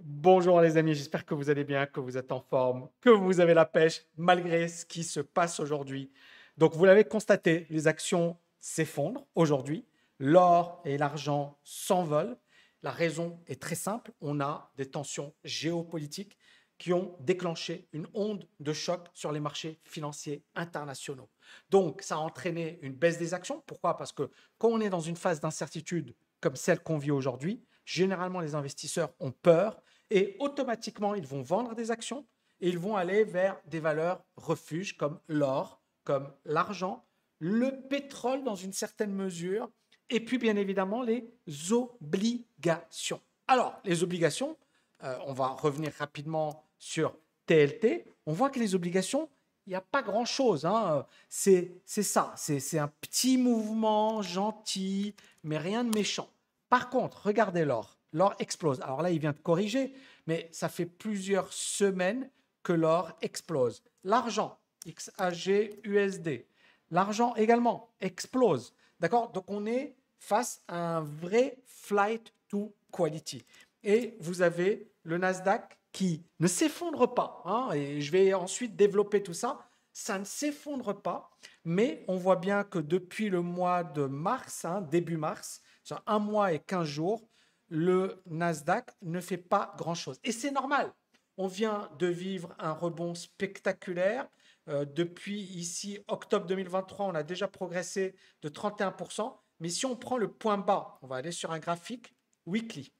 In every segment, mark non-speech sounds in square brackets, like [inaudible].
Bonjour les amis, j'espère que vous allez bien, que vous êtes en forme, que vous avez la pêche malgré ce qui se passe aujourd'hui. Donc vous l'avez constaté, les actions s'effondrent aujourd'hui, l'or et l'argent s'envolent. La raison est très simple, on a des tensions géopolitiques qui ont déclenché une onde de choc sur les marchés financiers internationaux. Donc ça a entraîné une baisse des actions. Pourquoi Parce que quand on est dans une phase d'incertitude comme celle qu'on vit aujourd'hui, généralement les investisseurs ont peur et automatiquement, ils vont vendre des actions et ils vont aller vers des valeurs refuges comme l'or, comme l'argent, le pétrole dans une certaine mesure, et puis bien évidemment les obligations. Alors, les obligations, euh, on va revenir rapidement sur TLT. On voit que les obligations, il n'y a pas grand-chose. Hein. C'est ça, c'est un petit mouvement gentil, mais rien de méchant. Par contre, regardez l'or l'or explose. Alors là, il vient de corriger, mais ça fait plusieurs semaines que l'or explose. L'argent, XAG USD, l'argent également explose. D'accord Donc on est face à un vrai flight to quality. Et vous avez le Nasdaq qui ne s'effondre pas. Hein, et je vais ensuite développer tout ça. Ça ne s'effondre pas, mais on voit bien que depuis le mois de mars, hein, début mars, sur un mois et quinze jours, le Nasdaq ne fait pas grand-chose. Et c'est normal. On vient de vivre un rebond spectaculaire. Euh, depuis ici, octobre 2023, on a déjà progressé de 31%. Mais si on prend le point bas, on va aller sur un graphique weekly.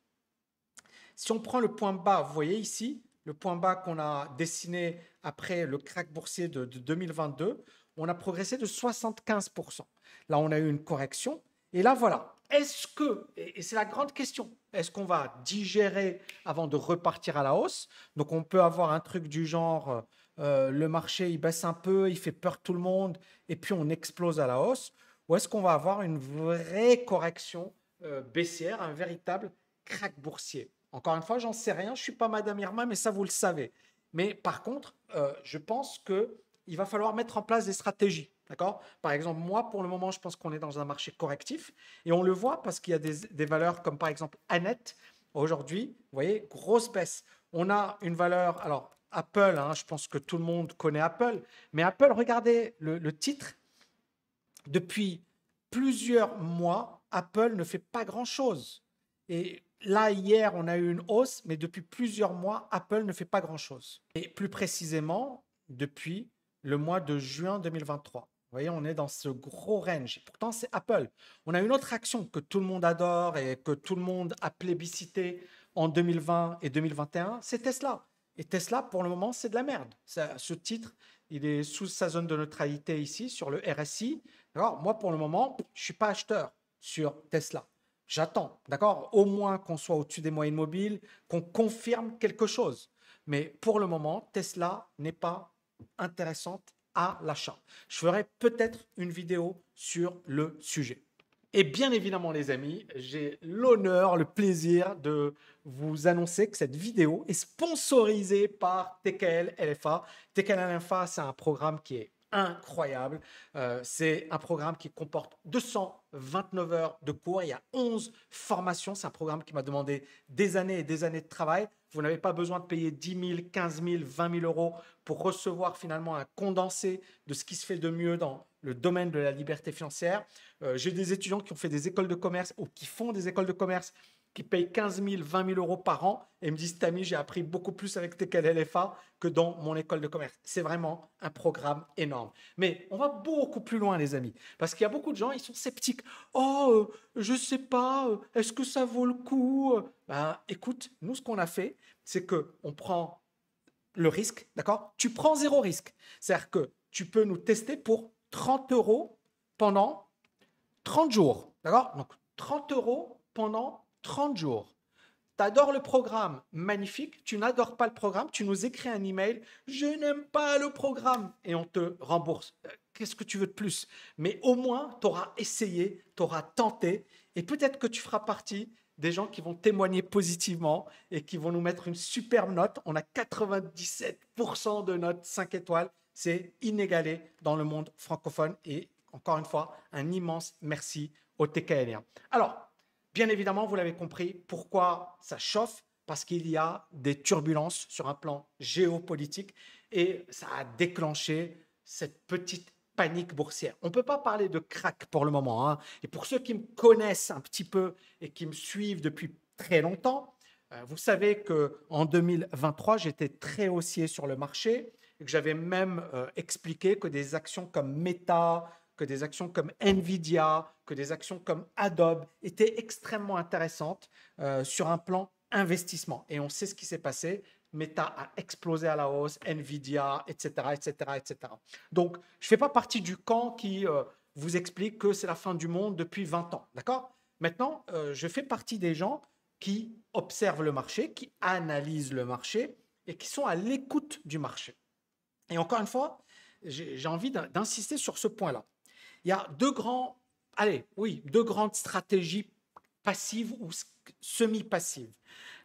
Si on prend le point bas, vous voyez ici, le point bas qu'on a dessiné après le crack boursier de 2022, on a progressé de 75%. Là, on a eu une correction. Et là, voilà, est-ce que, et c'est la grande question, est-ce qu'on va digérer avant de repartir à la hausse Donc on peut avoir un truc du genre, euh, euh, le marché il baisse un peu, il fait peur tout le monde, et puis on explose à la hausse, ou est-ce qu'on va avoir une vraie correction euh, baissière, un véritable crack boursier Encore une fois, j'en sais rien, je suis pas Madame Irma, mais ça vous le savez. Mais par contre, je pense qu'il va falloir mettre en place des stratégies. D'accord Par exemple, moi, pour le moment, je pense qu'on est dans un marché correctif. Et on le voit parce qu'il y a des, valeurs comme par exemple Annette. Aujourd'hui, vous voyez, grosse baisse. On a une valeur, alors Apple, hein, je pense que tout le monde connaît Apple. Mais Apple, regardez le, le titre. Depuis plusieurs mois, Apple ne fait pas grand-chose. Et là, hier, on a eu une hausse, mais depuis plusieurs mois, Apple ne fait pas grand-chose. Et plus précisément, depuis le mois de juin 2023. Vous voyez, on est dans ce gros range. Pourtant, c'est Apple. On a une autre action que tout le monde adore et que tout le monde a plébiscité en 2020 et 2021, c'est Tesla. Et Tesla, pour le moment, c'est de la merde. ce titre, il est sous sa zone de neutralité ici, sur le RSI. D'accord Moi, pour le moment, je ne suis pas acheteur sur Tesla. J'attends, d'accord Au moins qu'on soit au-dessus des moyennes mobiles, qu'on confirme quelque chose. Mais pour le moment, Tesla n'est pas intéressante l'achat. Je ferai peut-être une vidéo sur le sujet. Et bien évidemment, les amis, j'ai l'honneur, le plaisir de vous annoncer que cette vidéo est sponsorisée par TKL LFA. TKL LFA, c'est un programme qui est incroyable. Euh, c'est un programme qui comporte 229 heures de cours. Il y a 11 formations. C'est un programme qui m'a demandé des années et des années de travail. Vous n'avez pas besoin de payer 10 000, 15 000, 20 000 euros pour recevoir finalement un condensé de ce qui se fait de mieux dans le domaine de la liberté financière. Euh, j'ai des étudiants qui ont fait des écoles de commerce ou qui font des écoles de commerce qui payent 15 000, 20 000 euros par an et me disent Tami, j'ai appris beaucoup plus avec TKLFA que dans mon école de commerce. C'est vraiment un programme énorme. Mais on va beaucoup plus loin, les amis, parce qu'il y a beaucoup de gens, ils sont sceptiques. Oh, je euh, je sais pas, euh, est-ce que ça vaut le coup euh ben, Écoute, nous, ce qu'on a fait, c'est que on prend le risque, d'accord Tu prends zéro risque. C'est-à-dire que tu peux nous tester pour 30 euros pendant 30 jours, d'accord Donc 30 euros pendant 30 jours. Tu adores le programme, magnifique. Tu n'adores pas le programme, tu nous écris un email. Je n'aime pas le programme et on te rembourse. Euh, qu'est-ce que tu veux de plus Mais au moins, tu auras essayé, tu auras tenté et peut-être que tu feras partie des gens qui vont témoigner positivement et qui vont nous mettre une superbe note. On a 97% de notes 5 étoiles. C'est inégalé dans le monde francophone. Et encore une fois, un immense merci aux TKLiens. Alors, Bien évidemment, vous l'avez compris, pourquoi ça chauffe Parce qu'il y a des turbulences sur un plan géopolitique et ça a déclenché cette petite panique boursière. On ne peut pas parler de crack pour le moment. Hein. Et pour ceux qui me connaissent un petit peu et qui me suivent depuis très longtemps, euh, vous savez que en 2023, j'étais très haussier sur le marché et que j'avais même euh, expliqué que des actions comme Meta, que des actions comme Nvidia, que des actions comme Adobe étaient extrêmement intéressantes euh, sur un plan investissement. Et on sait ce qui s'est passé. Meta a explosé à la hausse, Nvidia, etc., etc., etc. Donc, je ne fais pas partie du camp qui euh, vous explique que c'est la fin du monde depuis 20 ans, d'accord Maintenant, euh, je fais partie des gens qui observent le marché, qui analysent le marché et qui sont à l'écoute du marché. Et encore une fois, j'ai envie d'insister sur ce point-là il y a deux grands, allez, oui, deux grandes stratégies passives ou semi-passives.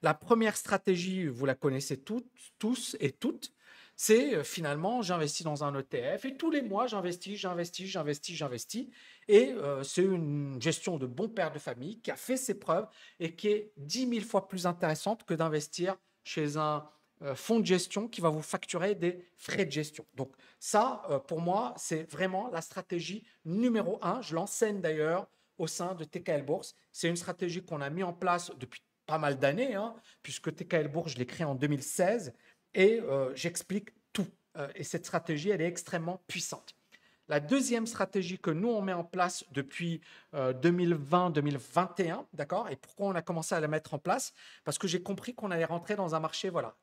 La première stratégie, vous la connaissez toutes, tous et toutes, c'est euh, finalement j'investis dans un ETF et tous les mois j'investis, j'investis, j'investis, j'investis. Et euh, c'est une gestion de bon père de famille qui a fait ses preuves et qui est dix mille fois plus intéressante que d'investir chez un euh, fonds de gestion qui va vous facturer des frais de gestion. Donc ça, euh, pour moi, c'est vraiment la stratégie numéro un. Je l'enseigne d'ailleurs au sein de TKL Bourse. C'est une stratégie qu'on a mis en place depuis pas mal d'années, hein, puisque TKL Bourse, je l'ai créée en 2016 et euh, j'explique tout. et cette stratégie, elle est extrêmement puissante. La deuxième stratégie que nous, on met en place depuis 2020-2021, d'accord Et pourquoi on a commencé à la mettre en place Parce que j'ai compris qu'on allait rentrer dans un marché voilà,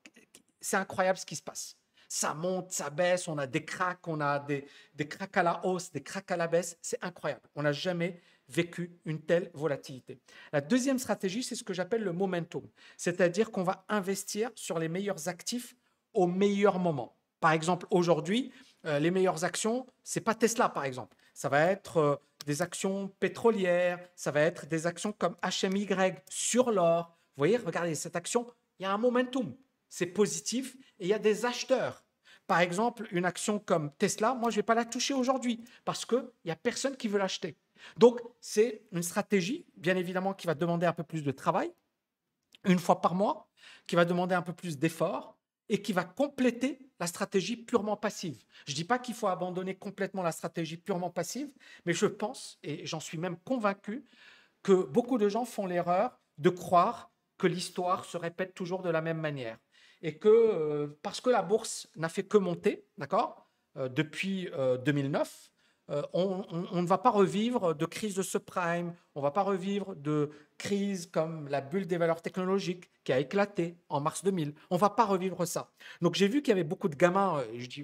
c'est incroyable ce qui se passe. Ça monte, ça baisse, on a des cracks, on a des, des cracks à la hausse, des cracks à la baisse. C'est incroyable. On n'a jamais vécu une telle volatilité. La deuxième stratégie, c'est ce que j'appelle le momentum, c'est-à-dire qu'on va investir sur les meilleurs actifs au meilleur moment. Par exemple, aujourd'hui, euh, les meilleures actions, ce n'est pas Tesla par exemple, ça va être euh, des actions pétrolières, ça va être des actions comme HMY sur l'or. Vous voyez, regardez cette action, il y a un momentum c'est positif, et il y a des acheteurs. Par exemple, une action comme Tesla, moi, je ne vais pas la toucher aujourd'hui parce qu'il n'y a personne qui veut l'acheter. Donc, c'est une stratégie, bien évidemment, qui va demander un peu plus de travail, une fois par mois, qui va demander un peu plus d'efforts et qui va compléter la stratégie purement passive. Je ne dis pas qu'il faut abandonner complètement la stratégie purement passive, mais je pense, et j'en suis même convaincu, que beaucoup de gens font l'erreur de croire que l'histoire se répète toujours de la même manière et que euh, parce que la bourse n'a fait que monter, d'accord, euh, depuis 2009, euh, on, ne va pas revivre de crise de subprime, on ne va pas revivre de crise comme la bulle des valeurs technologiques qui a éclaté en mars 2000. On ne va pas revivre ça. Donc j'ai vu qu'il y avait beaucoup de gamins, je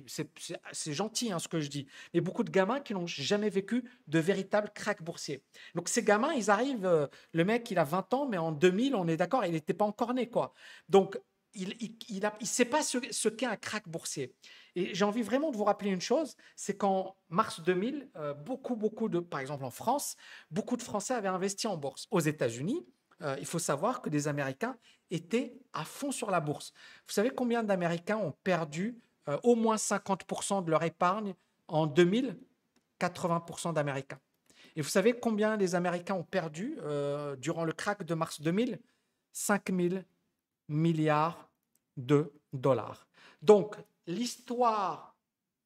c'est, gentil hein, ce que je dis, mais beaucoup de gamins qui n'ont jamais vécu de véritable crack boursier. Donc ces gamins, ils arrivent, le mec il a 20 ans, mais en 2000, on est d'accord, il n'était pas encore né. quoi. Donc il ne sait pas ce, qu'est un crack boursier. Et j'ai envie vraiment de vous rappeler une chose, c'est qu'en mars 2000, euh, beaucoup, beaucoup de, par exemple en France, beaucoup de Français avaient investi en bourse. Aux États-Unis, euh, il faut savoir que des Américains étaient à fond sur la bourse. Vous savez combien d'Américains ont perdu euh, au moins 50% de leur épargne en 2000 80% d'Américains. Et vous savez combien les Américains ont perdu durant le crack de mars 2000 5 000 milliards de dollars. Donc, l'histoire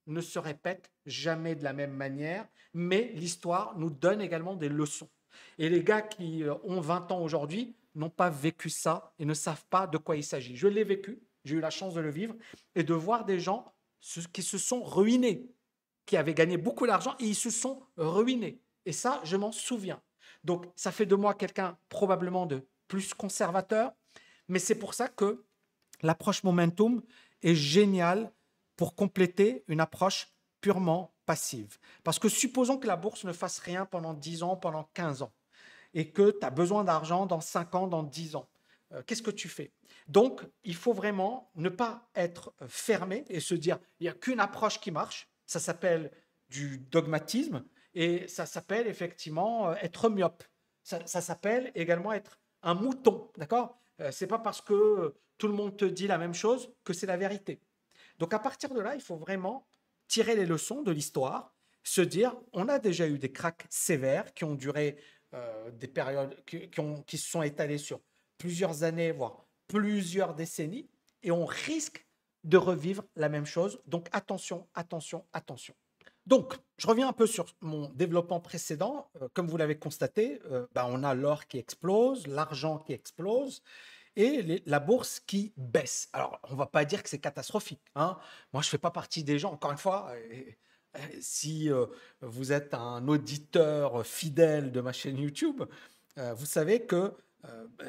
ne se répète jamais de la même manière, mais l'histoire nous donne également des leçons. Et les gars qui euh, ont 20 ans aujourd'hui n'ont pas vécu ça et ne savent pas de quoi il s'agit. Je l'ai vécu, j'ai eu la chance de le vivre et de voir des gens qui se sont ruinés, qui avaient gagné beaucoup d'argent et ils se sont ruinés. Et ça, je m'en souviens. Donc, ça fait de moi quelqu'un probablement de plus conservateur, mais c'est pour ça que L'approche momentum est géniale pour compléter une approche purement passive. Parce que supposons que la bourse ne fasse rien pendant 10 ans, pendant 15 ans, et que tu as besoin d'argent dans 5 ans, dans 10 ans. Euh, qu'est-ce que tu fais Donc, il faut vraiment ne pas être fermé et se dire, il n'y a qu'une approche qui marche. Ça s'appelle du dogmatisme et ça s'appelle effectivement euh, être myope. Ça, ça s'appelle également être un mouton, d'accord euh, c'est pas parce que euh, tout le monde te dit la même chose que c'est la vérité. Donc à partir de là, il faut vraiment tirer les leçons de l'histoire, se dire on a déjà eu des cracks sévères qui ont duré euh, des périodes qui se sont étalées sur plusieurs années, voire plusieurs décennies, et on risque de revivre la même chose. Donc attention, attention, attention. Donc, je reviens un peu sur mon développement précédent. Euh, comme vous l'avez constaté, euh, bah, on a l'or qui explose, l'argent qui explose et la bourse qui baisse. Alors, on ne va pas dire que c'est catastrophique. Hein. Moi, je ne fais pas partie des gens, encore une fois. Euh, si vous êtes un auditeur fidèle de ma chaîne YouTube, vous savez que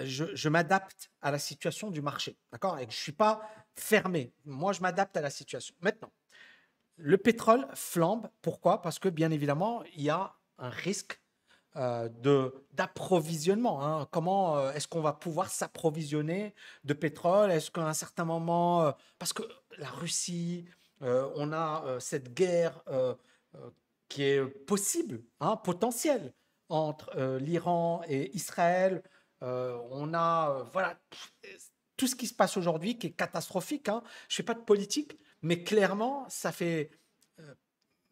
je, je m'adapte à la situation du marché. D'accord Et je ne suis pas fermé. Moi, je m'adapte à la situation. Maintenant, le pétrole flambe. Pourquoi Parce que bien évidemment, il y a un risque euh, d'approvisionnement. Hein. Comment euh, est-ce qu'on va pouvoir s'approvisionner de pétrole Est-ce qu'à un certain moment, euh, parce que la Russie, on a cette guerre qui est possible, hein, potentielle entre l'Iran et Israël. on a voilà tout ce qui se passe aujourd'hui qui est catastrophique. Hein. Je fais pas de politique, mais clairement, ça fait euh,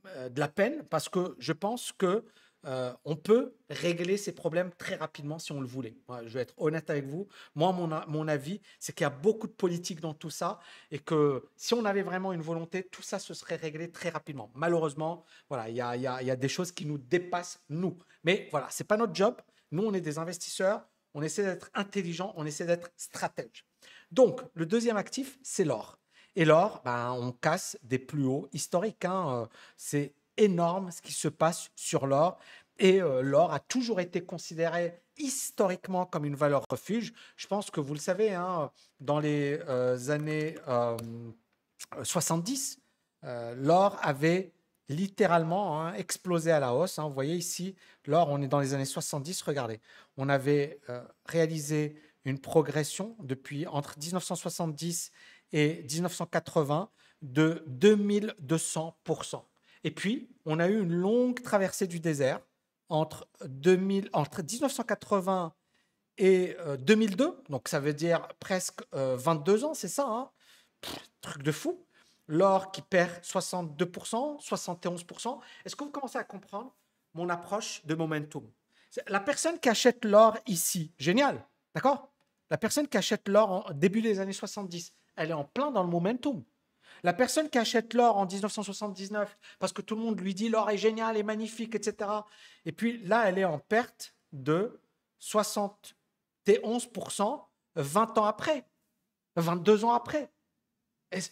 euh, de la peine parce que je pense que euh, on peut régler ces problèmes très rapidement si on le voulait. je vais être honnête avec vous. Moi, mon, mon avis, c'est qu'il y a beaucoup de politique dans tout ça et que si on avait vraiment une volonté, tout ça se serait réglé très rapidement. Malheureusement, voilà, il y a, des choses qui nous dépassent, nous. Mais voilà, c'est pas notre job. Nous, on est des investisseurs. On essaie d'être intelligent, on essaie d'être stratège. Donc, le deuxième actif, c'est l'or. Et l'or, ben, on casse des plus hauts historiques. Hein. Euh, c'est énorme ce qui se passe sur l'or. Et euh, l'or a toujours été considéré historiquement comme une valeur refuge. Je pense que vous le savez, hein, dans les euh, années 70, l'or avait littéralement hein, explosé à la hausse. Hein. Vous voyez ici, l'or, on est dans les années 70, regardez. On avait réalisé une progression depuis entre 1970 et 1980 de 2200%. Et puis, on a eu une longue traversée du désert entre, 2000, 1980 et 2002, euh, donc ça veut dire presque 22 euh, ans, c'est ça, hein truc de fou. L'or qui perd 62%, 71%. Est-ce que vous commencez à comprendre mon approche de momentum La personne qui achète l'or ici, génial, d'accord La personne qui achète l'or en début des années 70, elle est en plein dans le momentum. La personne qui achète l'or en 1979 parce que tout le monde lui dit l'or est génial, est magnifique, etc. Et puis là, elle est en perte de 11 20 ans après, 22 ans après.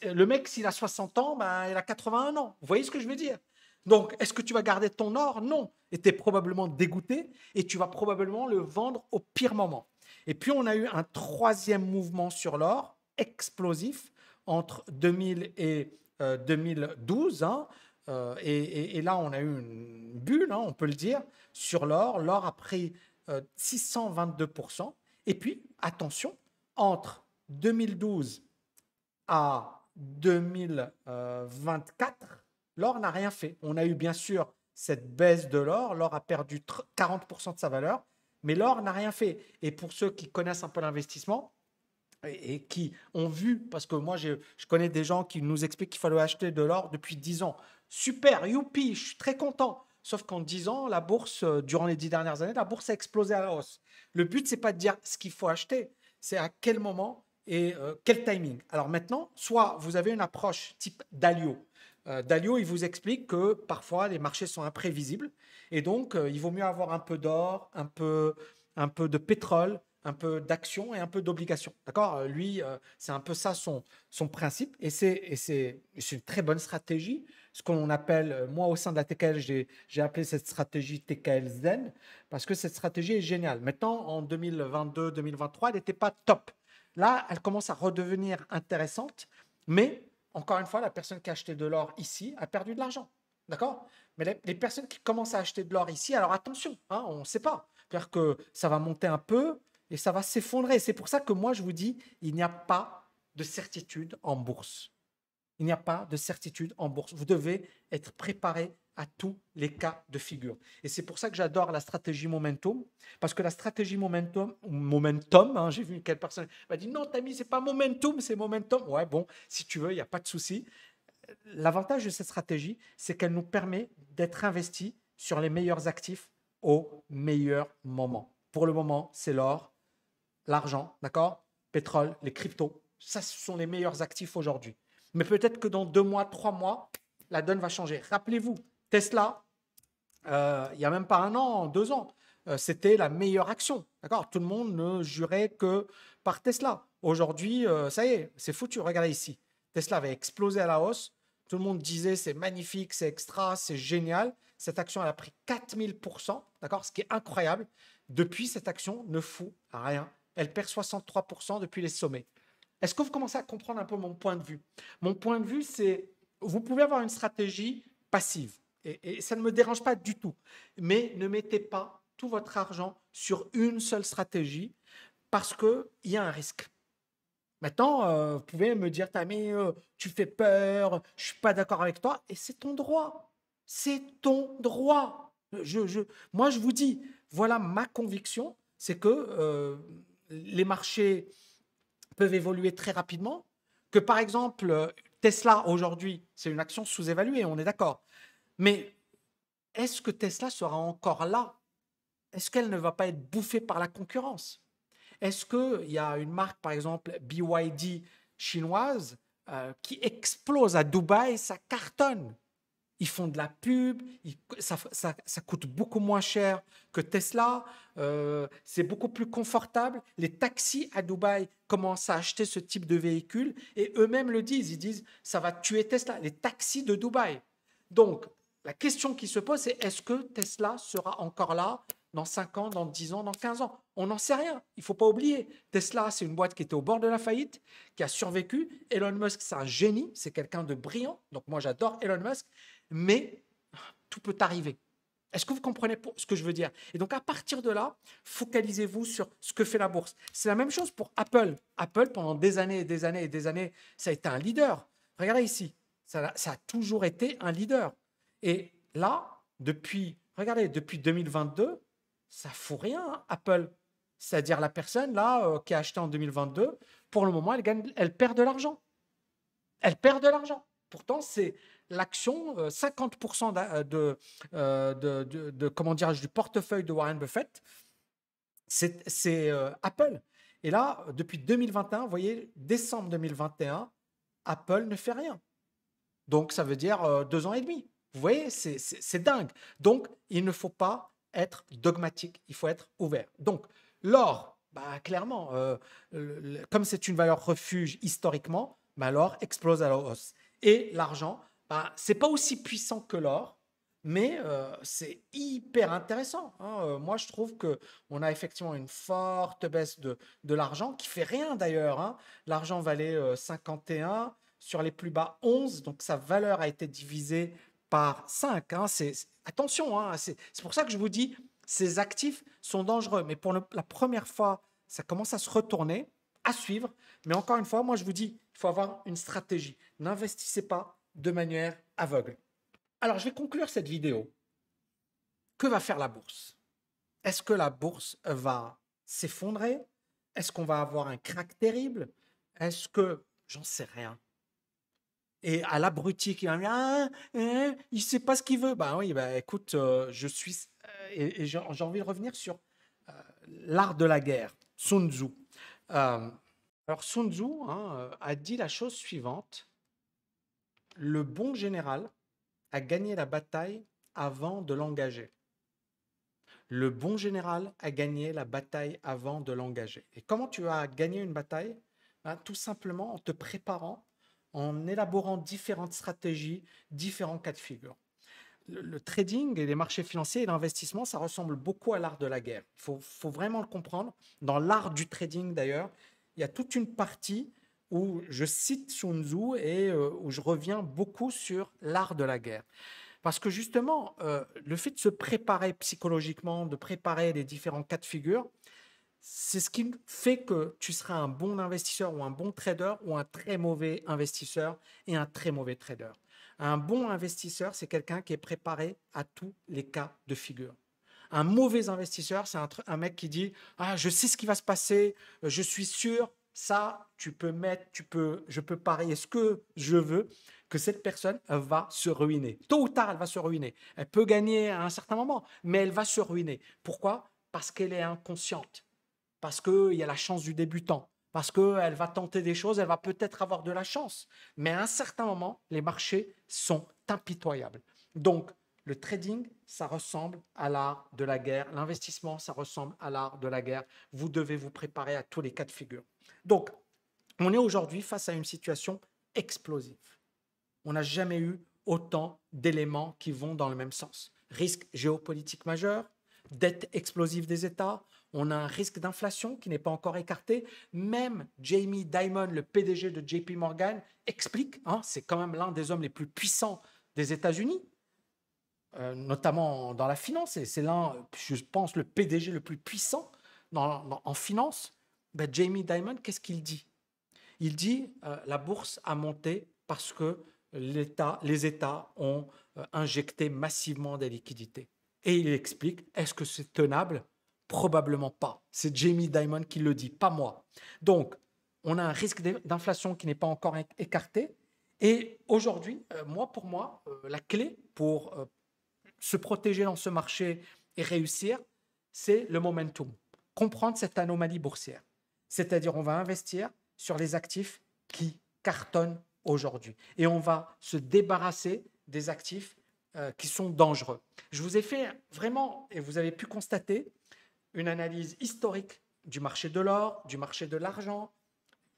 le mec, s'il a 60 ans, ben, il a 81 ans. Vous voyez ce que je veux dire Donc, est-ce que tu vas garder ton or Non. Et tu es probablement dégoûté et tu vas probablement le vendre au pire moment. Et puis, on a eu un troisième mouvement sur l'or explosif entre 2000 et 2012. Euh, hein, euh, et, là, on a eu une bulle, hein, on peut le dire, sur l'or. L'or a pris 622%. Euh, et puis, attention, entre 2012 à 2024, l'or n'a rien fait. On a eu bien sûr cette baisse de l'or. L'or a perdu 40% de sa valeur, mais l'or n'a rien fait. Et pour ceux qui connaissent un peu l'investissement, et, qui ont vu, parce que moi je connais des gens qui nous expliquent qu'il fallait acheter de l'or depuis 10 ans. Super, youpi, je suis très content. Sauf qu'en 10 ans, la bourse, euh, durant les 10 dernières années, la bourse a explosé à la hausse. Le but, c'est pas de dire ce qu'il faut acheter, c'est à quel moment et euh, quel timing. Alors maintenant, soit vous avez une approche type Dalio. Euh, Dalio, il vous explique que parfois les marchés sont imprévisibles et donc il vaut mieux avoir un peu d'or, peu, un peu de pétrole, un peu d'action et un peu d'obligation. D'accord euh, Lui, euh, c'est un peu ça son, son principe et c'est une très bonne stratégie. Ce qu'on appelle, euh, moi au sein de la TKL, j'ai appelé cette stratégie TKL Zen parce que cette stratégie est géniale. Maintenant, en 2022-2023, elle n'était pas top. Là, elle commence à redevenir intéressante, mais encore une fois, la personne qui a acheté de l'or ici a perdu de l'argent. D'accord Mais les, personnes qui commencent à acheter de l'or ici, alors attention, hein, on ne sait pas. C'est-à-dire que ça va monter un peu, et ça va s'effondrer. C'est pour ça que moi, je vous dis, il n'y a pas de certitude en bourse. Il n'y a pas de certitude en bourse. Vous devez être préparé à tous les cas de figure. Et c'est pour ça que j'adore la stratégie momentum, parce que la stratégie momentum, momentum, hein, j'ai vu quelle personne m'a dit non, Tammy, c'est pas momentum, c'est momentum. Ouais, bon, si tu veux, il n'y a pas de souci. L'avantage de cette stratégie, c'est qu'elle nous permet d'être investis sur les meilleurs actifs au meilleur moment. Pour le moment, c'est l'or l'argent, d'accord Pétrole, les cryptos, ça, ce sont les meilleurs actifs aujourd'hui. Mais peut-être que dans deux mois, trois mois, la donne va changer. Rappelez-vous, Tesla, euh, il n'y a même pas un an, deux ans, euh, c'était la meilleure action. D'accord Tout le monde ne jurait que par Tesla. Aujourd'hui, euh, ça y est, c'est foutu. Regardez ici. Tesla avait explosé à la hausse. Tout le monde disait c'est magnifique, c'est extra, c'est génial. Cette action, elle a pris 4000%, d'accord Ce qui est incroyable. Depuis, cette action ne fout rien elle perd 63% depuis les sommets. Est-ce que vous commencez à comprendre un peu mon point de vue Mon point de vue, c'est vous pouvez avoir une stratégie passive et, ça ne me dérange pas du tout. Mais ne mettez pas tout votre argent sur une seule stratégie parce qu'il y a un risque. Maintenant, euh, vous pouvez me dire, mais euh, tu fais peur, je suis pas d'accord avec toi, et c'est ton droit. C'est ton droit. Je, je, moi, je vous dis, voilà ma conviction, c'est que euh, les marchés peuvent évoluer très rapidement, que par exemple, Tesla aujourd'hui, c'est une action sous-évaluée, on est d'accord. Mais est-ce que Tesla sera encore là Est-ce qu'elle ne va pas être bouffée par la concurrence Est-ce qu'il y a une marque, par exemple, BYD chinoise, euh, qui explose à Dubaï, ça cartonne ils font de la pub, ça, coûte beaucoup moins cher que Tesla, euh, c'est beaucoup plus confortable. Les taxis à Dubaï commencent à acheter ce type de véhicule et eux-mêmes le disent, ils disent ça va tuer Tesla, les taxis de Dubaï. Donc la question qui se pose, c'est est-ce que Tesla sera encore là dans 5 ans, dans 10 ans, dans 15 ans On n'en sait rien. Il faut pas oublier. Tesla, c'est une boîte qui était au bord de la faillite, qui a survécu. Elon Musk, c'est un génie, c'est quelqu'un de brillant. Donc moi, j'adore Elon Musk mais tout peut arriver. Est-ce que vous comprenez ce que je veux dire Et donc, à partir de là, focalisez-vous sur ce que fait la bourse. C'est la même chose pour Apple. Apple, pendant des années et des années et des années, ça a été un leader. Regardez ici, ça, a toujours été un leader. Et là, depuis, regardez, depuis 2022, ça fout rien, hein, Apple. C'est-à-dire la personne là euh, qui a acheté en 2022, pour le moment, elle, gagne, elle perd de l'argent. Elle perd de l'argent. Pourtant, c'est l'action, 50% euh, euh, euh, de, de, de, de, du portefeuille de Warren Buffett, c'est Apple. Et là, depuis 2021, vous voyez, décembre 2021, Apple ne fait rien. Donc, ça veut dire deux ans et demi. Vous voyez, c'est dingue. Donc, il ne faut pas être dogmatique, il faut être ouvert. Donc, l'or, bah, clairement, comme c'est une valeur refuge historiquement, bah, l'or explose à la hausse. Et l'argent, bah, c'est pas aussi puissant que l'or, mais euh, c'est hyper intéressant. Hein. Euh, moi, je trouve que on a effectivement une forte baisse de, de l'argent qui fait rien d'ailleurs. Hein. L'argent valait 51 euh, sur les plus bas 11, donc sa valeur a été divisée par 5. Hein. attention, c'est, pour ça que je vous dis ces actifs sont dangereux. Mais pour la première fois, ça commence à se retourner, à suivre. Mais encore une fois, moi, je vous dis, il faut avoir une stratégie. N'investissez pas de manière aveugle. Alors, je vais conclure cette vidéo. Que va faire la bourse Est-ce que la bourse va s'effondrer Est-ce qu'on va avoir un crack terrible Est-ce que... J'en sais rien. Et à l'abruti qui va me dire, ah, hein, il sait pas ce qu'il veut. Ben oui, ben écoute, euh, je suis... Euh, et, j'ai envie de revenir sur euh, l'art de la guerre, Sun Tzu. alors Sun Tzu hein, a dit la chose suivante, le bon général a gagné la bataille avant de l'engager. Le bon général a gagné la bataille avant de l'engager. Et comment tu as gagné une bataille ben, Tout simplement en te préparant, en élaborant différentes stratégies, différents cas de figure. Le, trading et les marchés financiers et l'investissement, ça ressemble beaucoup à l'art de la guerre. Il faut vraiment le comprendre. Dans l'art du trading, d'ailleurs, il y a toute une partie où je cite Sun Tzu et euh, où je reviens beaucoup sur l'art de la guerre. Parce que justement, euh, le fait de se préparer psychologiquement, de préparer les différents cas de figure, c'est ce qui fait que tu seras un bon investisseur ou un bon trader ou un très mauvais investisseur et un très mauvais trader. Un bon investisseur, c'est quelqu'un qui est préparé à tous les cas de figure. Un mauvais investisseur, c'est un, mec qui dit Ah, je sais ce qui va se passer, je suis sûr, ça, tu peux mettre, tu peux, je peux parier ce que je veux, que cette personne va se ruiner. Tôt ou tard, elle va se ruiner. Elle peut gagner à un certain moment, mais elle va se ruiner. Pourquoi Parce qu'elle est inconsciente, parce qu'il y a la chance du débutant, parce qu'elle va tenter des choses, elle va peut-être avoir de la chance. Mais à un certain moment, les marchés sont impitoyables. Donc, le trading, ça ressemble à l'art de la guerre. L'investissement, ça ressemble à l'art de la guerre. Vous devez vous préparer à tous les cas de figure. Donc, on est aujourd'hui face à une situation explosive. On n'a jamais eu autant d'éléments qui vont dans le même sens. Risque géopolitique majeur, dette explosive des États, on a un risque d'inflation qui n'est pas encore écarté. Même Jamie Dimon, le PDG de JP Morgan, explique, hein, c'est quand même l'un des hommes les plus puissants des États-Unis, euh, notamment dans la finance, et c'est l'un, je pense, le PDG le plus puissant en finance. Ben, Jamie Dimon, qu'est-ce qu'il dit Il dit euh, la bourse a monté parce que les États ont euh, injecté massivement des liquidités. Et il explique, est-ce que c'est tenable Probablement pas. C'est Jamie Dimon qui le dit, pas moi. Donc, on a un risque d'inflation qui n'est pas encore écarté. Et aujourd'hui, euh, moi, pour moi, la clé pour se protéger dans ce marché et réussir, c'est le momentum, comprendre cette anomalie boursière. C'est-à-dire on va investir sur les actifs qui cartonnent aujourd'hui. Et on va se débarrasser des actifs euh, qui sont dangereux. Je vous ai fait vraiment, et vous avez pu constater, une analyse historique du marché de l'or, du marché de l'argent.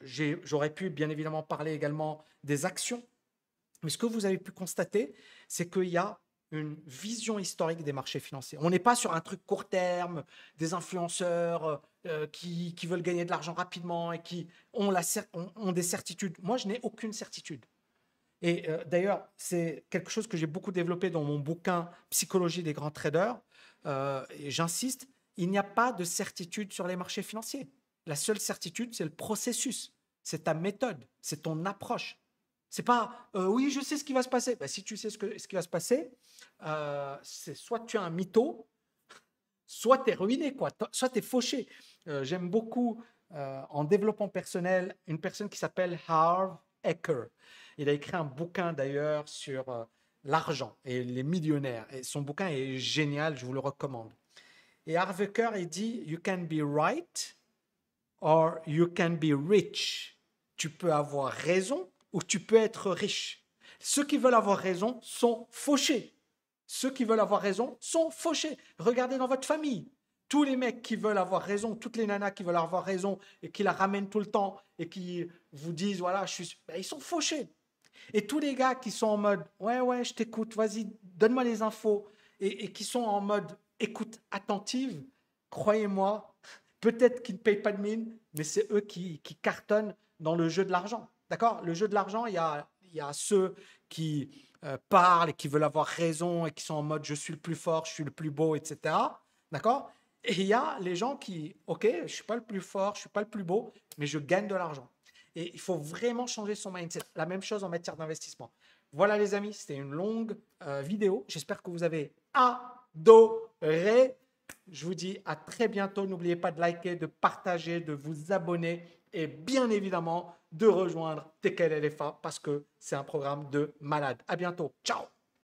J'aurais pu bien évidemment parler également des actions. Mais ce que vous avez pu constater, c'est qu'il y a une vision historique des marchés financiers. On n'est pas sur un truc court terme, des influenceurs euh, euh, qui, qui, veulent gagner de l'argent rapidement et qui ont, la des certitudes. Moi, je n'ai aucune certitude. Et euh, d'ailleurs, c'est quelque chose que j'ai beaucoup développé dans mon bouquin Psychologie des grands traders. et j'insiste, il n'y a pas de certitude sur les marchés financiers. La seule certitude, c'est le processus, c'est ta méthode, c'est ton approche. C'est pas euh, oui, je sais ce qui va se passer. Ben, si tu sais ce, qui va se passer, euh, c'est soit tu as un mytho, soit tu es ruiné, quoi, soit tu es fauché. Euh, j'aime beaucoup en développement personnel une personne qui s'appelle Harv Ecker. Il a écrit un bouquin d'ailleurs sur l'argent et les millionnaires. Et son bouquin est génial, je vous le recommande. Et Harv Ecker, il dit You can be right or you can be rich. Tu peux avoir raison où tu peux être riche. Ceux qui veulent avoir raison sont fauchés. Ceux qui veulent avoir raison sont fauchés. Regardez dans votre famille. Tous les mecs qui veulent avoir raison, toutes les nanas qui veulent avoir raison et qui la ramènent tout le temps et qui vous disent, voilà, je suis... Ben, ils sont fauchés. Et tous les gars qui sont en mode, ouais, ouais, je t'écoute, vas-y, donne-moi les infos, et, qui sont en mode écoute attentive, croyez-moi, [laughs] peut-être qu'ils ne payent pas de mine, mais c'est eux qui cartonnent dans le jeu de l'argent. D'accord Le jeu de l'argent, il y a, ceux qui euh, parlent et qui veulent avoir raison et qui sont en mode je suis le plus fort, je suis le plus beau, etc. D'accord Et il y a les gens qui, ok, je ne suis pas le plus fort, je ne suis pas le plus beau, mais je gagne de l'argent. Et il faut vraiment changer son mindset. La même chose en matière d'investissement. Voilà les amis, c'était une longue euh, vidéo. J'espère que vous avez adoré. Je vous dis à très bientôt. N'oubliez pas de liker, de partager, de vous abonner et bien évidemment de rejoindre TKL LFA parce que c'est un programme de malade. À bientôt. Ciao